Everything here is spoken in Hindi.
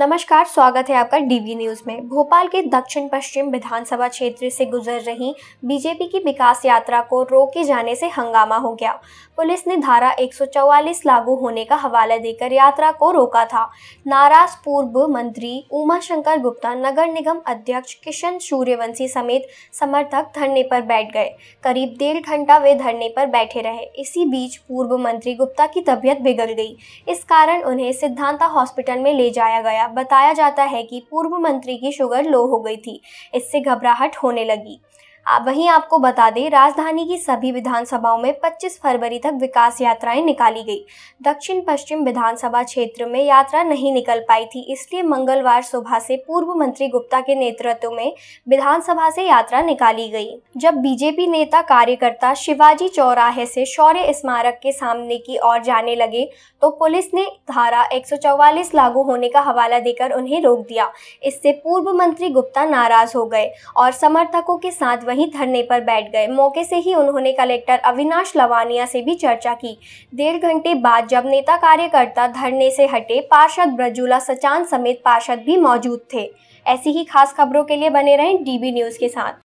नमस्कार स्वागत है आपका डीवी न्यूज में भोपाल के दक्षिण पश्चिम विधानसभा क्षेत्र से गुजर रही बीजेपी की विकास यात्रा को रोके जाने से हंगामा हो गया पुलिस ने धारा 144 लागू होने का हवाला देकर यात्रा को रोका था नाराज पूर्व मंत्री उमा शंकर गुप्ता नगर निगम अध्यक्ष किशन सूर्यवंशी समेत समर्थक धरने पर बैठ गए करीब डेढ़ घंटा वे धरने पर बैठे रहे इसी बीच पूर्व मंत्री गुप्ता की तबीयत बिगड़ गई इस कारण उन्हें सिद्धांता हॉस्पिटल में ले जाया गया बताया जाता है कि पूर्व मंत्री की शुगर लो हो गई थी इससे घबराहट होने लगी आप वहीं आपको बता दें राजधानी की सभी विधानसभाओं में 25 फरवरी तक विकास यात्राएं निकाली गई दक्षिण पश्चिम विधानसभा क्षेत्र में यात्रा नहीं निकल पाई थी इसलिए मंगलवार सुबह से पूर्व मंत्री गुप्ता के नेतृत्व में विधानसभा से यात्रा निकाली गई जब बीजेपी नेता कार्यकर्ता शिवाजी चौराहे से शौर्य स्मारक के सामने की ओर जाने लगे तो पुलिस ने धारा एक लागू होने का हवाला देकर उन्हें रोक दिया इससे पूर्व मंत्री गुप्ता नाराज हो गए और समर्थकों के साथ वहीं धरने पर बैठ गए मौके से ही उन्होंने कलेक्टर अविनाश लवानिया से भी चर्चा की डेढ़ घंटे बाद जब नेता कार्यकर्ता धरने से हटे पार्षद ब्रजुला सचान समेत पार्षद भी मौजूद थे ऐसी ही खास खबरों के लिए बने रहें डीबी न्यूज के साथ